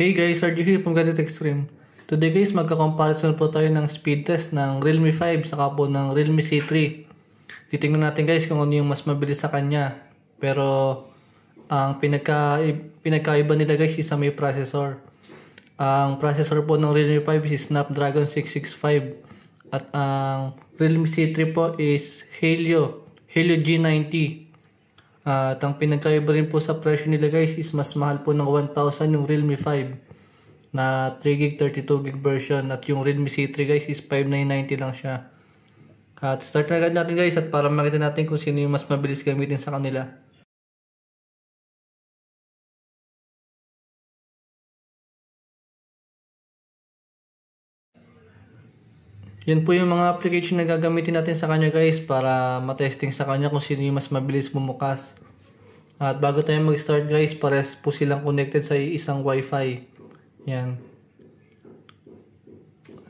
Hey guys, RG here from Gadget Extreme. Today guys, magka-comparison po tayo ng speed test ng Realme 5 sa po ng Realme C3. Titingnan natin guys kung ano yung mas mabilis sa kanya. Pero ang pinagka pinagkaiba nila guys is sa may processor. Ang processor po ng Realme 5 is Snapdragon 665 at ang Realme C3 po is Helio, Helio G90. Uh, at ang pinagkaiba rin po sa presyo nila guys is mas mahal po ng 1,000 yung Realme 5 na 3GB 32GB version at yung Realme C3 guys is 5,990 lang siya. At start na agad natin guys at para makita natin kung sino yung mas mabilis gamitin sa kanila. Yun po yung mga application na gagamitin natin sa kanya guys para matesting sa kanya kung sino yung mas mabilis bumukas. At bago tayo mag-start guys, pares po silang connected sa isang wifi. Yan.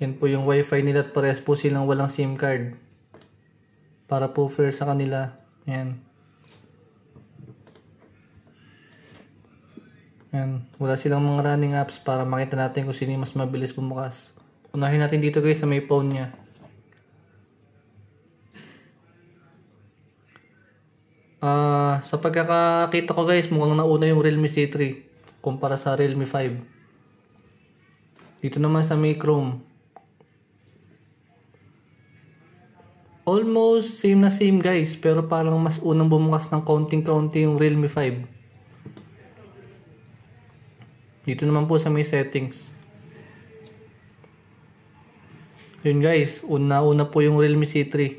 Yan po yung wifi nila at pares po silang walang SIM card. Para po fair sa kanila. Yan. Yan. Wala silang mga running apps para makita natin kung sino yung mas mabilis bumukas. Unahin natin dito guys sa may phone niya. Uh, sa pagkakakita ko guys, mukhang nauna yung Realme C3 kumpara sa Realme 5. Dito naman sa may Chrome. Almost same na same guys, pero parang mas unang bumukas ng counting-counting yung Realme 5. Dito naman po sa may settings. Yun guys, una-una po yung Realme C3.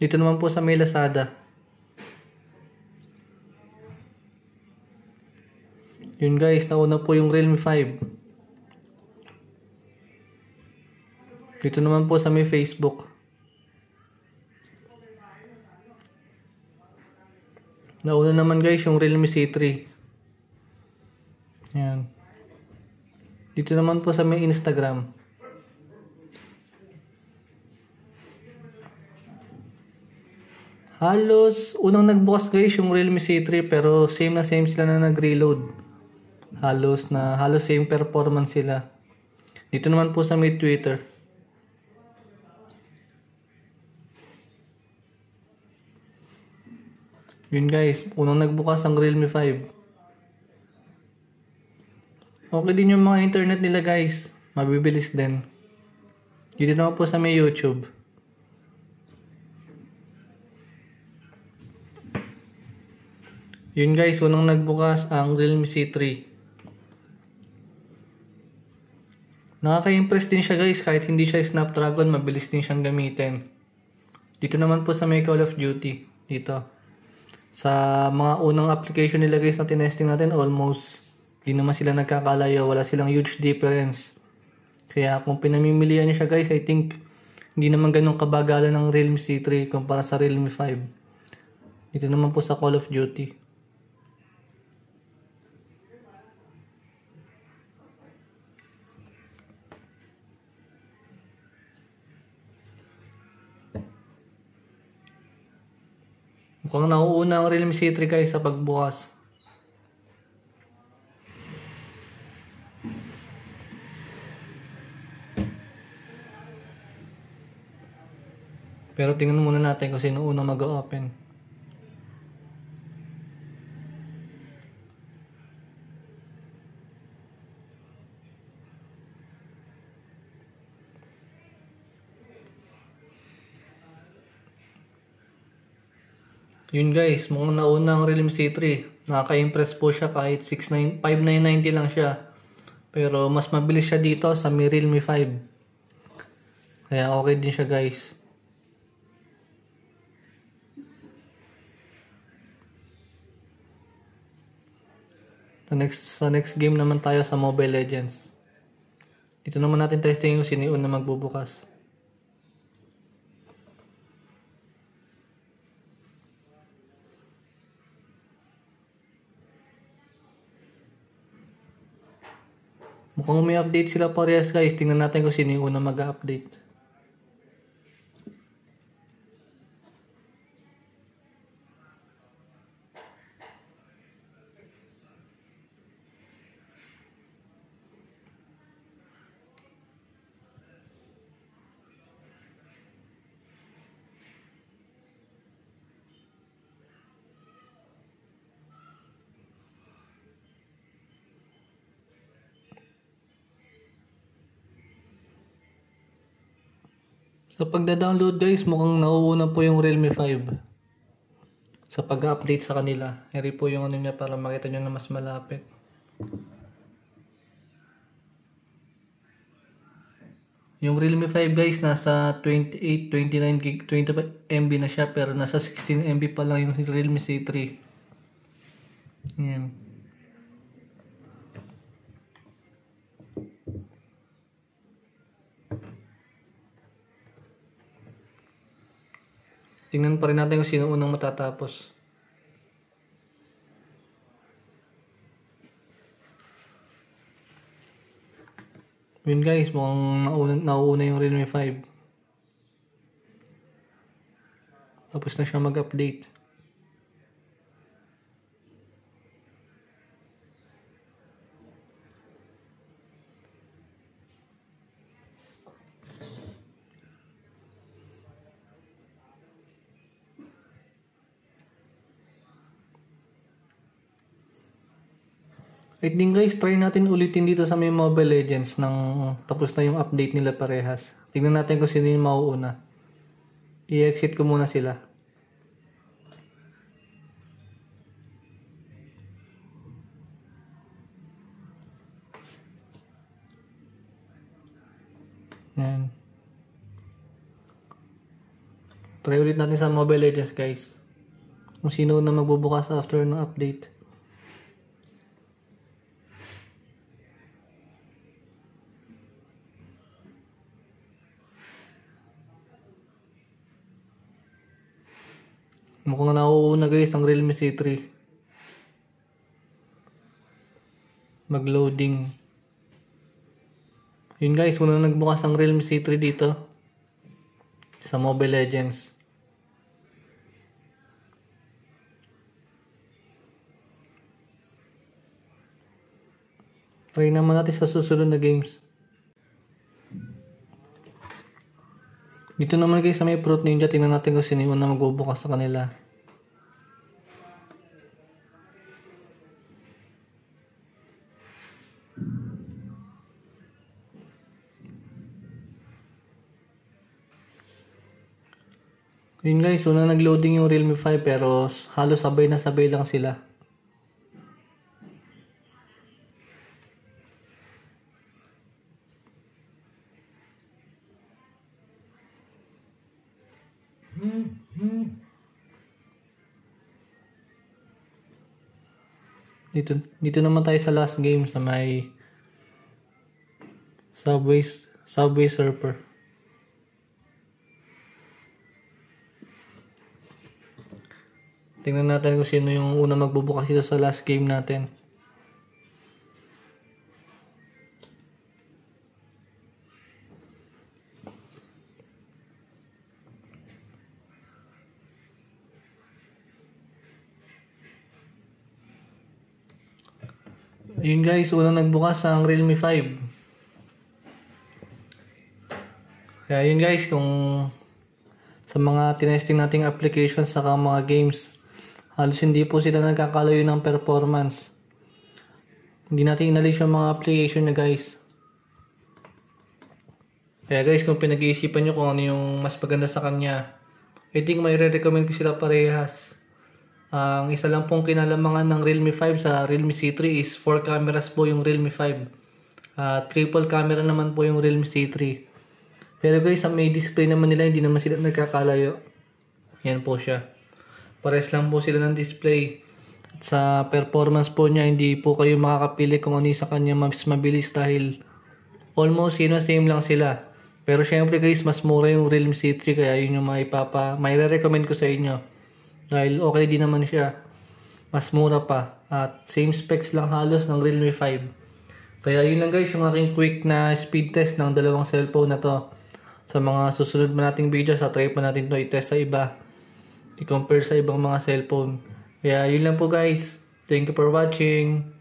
Dito naman po sa may Lazada. Yun guys, nauna po yung Realme 5. Dito naman po sa may Facebook. Nauna naman guys yung Realme C3. Yan. Dito naman po sa may Instagram. Halos, unang nagbukas guys yung Realme C3 pero same na same sila na nag-reload. Halos na, halos same performance sila. Dito naman po sa may Twitter. Yun guys, unang nagbukas ang Realme 5. Okay din yung mga internet nila guys. Mabibilis din. Dito naman po sa may YouTube. Yun guys, unang nagbukas ang Realme C3. Nakaka-impress din siya guys, kahit hindi siya Snapdragon, mabilis din siyang gamitin. Dito naman po sa may Call of Duty, dito. Sa mga unang application nila guys na tinesting natin, almost di naman sila nagkakalayo, wala silang huge difference. Kaya kung pinamimilian niya siya guys, I think hindi naman ganun kabagalan ng Realme C3 kumpara sa Realme 5. Dito naman po sa Call of Duty. Kung nauuna ang Realme C3 guys sa pagbukas. Pero tingnan muna natin kung sino unang mag-open. Yun guys, mga naunang Realme C3. Nakaka-impress po siya kahit 6, 5990 lang siya. Pero mas mabilis siya dito sa Mi Realme 5. Kaya okay din siya guys. The next, sa next game naman tayo sa Mobile Legends. Ito naman natin testing yung sino na magbubukas. Kung may update sila parehas guys, tingnan natin kung sino yung unang mag-update. So pagda-download guys, mukhang nauuna po yung Realme 5. Sa pag-update sa kanila. Heri po yung ano niya para makita nyo na mas malapit. Yung Realme 5 guys, nasa 28, 29 gig, 20 MB na siya pero nasa 16 MB pa lang yung Realme C3. Ayan. Tingnan pa rin natin kung sino unang matatapos. Yun guys, mukhang nauna, nauuna yung Realme 5. Tapos na siya mag-update. I think guys, try natin ulitin dito sa may Mobile Legends nang tapos na yung update nila parehas. Tingnan natin kung sino yung mauuna. I-exit ko muna sila. Yan. Try ulit natin sa Mobile Legends guys. Kung sino na magbubukas after ng update. Mukhang nauuna guys ang Realme C3. Mag-loading. Yun guys, una nagbukas ang Realme C3 dito. Sa Mobile Legends. Try naman natin sa susunod na games. Dito naman guys sa may Fruit Ninja, tingnan natin kung sino na magbubukas sa kanila. Yun guys, una nag yung Realme 5 pero halos sabay na sabay lang sila. Mm Dito, dito naman tayo sa last game sa may Subway, Subway Surfer. Tingnan natin kung sino yung una magbubukas dito sa last game natin. Yun guys, unang nagbukas ang Realme 5. Kaya yun guys, kung sa mga tinesting nating applications sa mga games, halos hindi po sila nagkakalayo ng performance. Hindi natin inalis yung mga application na guys. Kaya guys, kung pinag-iisipan nyo kung ano yung mas maganda sa kanya, I think may re-recommend ko sila parehas. Ang uh, isa lang pong kinalamangan ng Realme 5 sa Realme C3 is 4 cameras po yung Realme 5. Uh, ah, triple camera naman po yung Realme C3. Pero guys, sa may display naman nila, hindi naman sila nagkakalayo. Yan po siya. Pares lang po sila ng display. At sa performance po niya, hindi po kayo makakapili kung ano sa kanya mas mabilis dahil almost sino same lang sila. Pero syempre guys, mas mura yung Realme C3 kaya yun yung maipapa, may recommend ko sa inyo. Dahil okay din naman siya. Mas mura pa. At same specs lang halos ng Realme 5. Kaya yun lang guys, yung aking quick na speed test ng dalawang cellphone na to. Sa mga susunod pa nating video, sa try pa natin to i-test sa iba i-compare sa ibang mga cellphone. Kaya yun lang po guys. Thank you for watching.